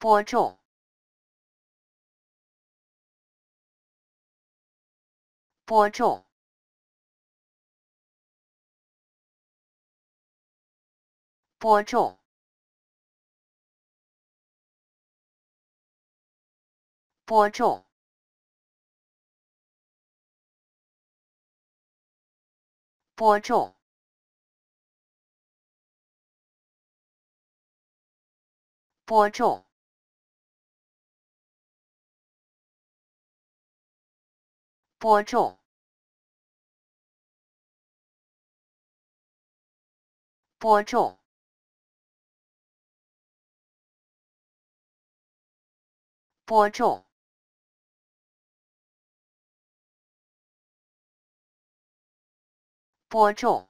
播种，播种，播种，播种，播种，播种。播种，播种，播种，播种。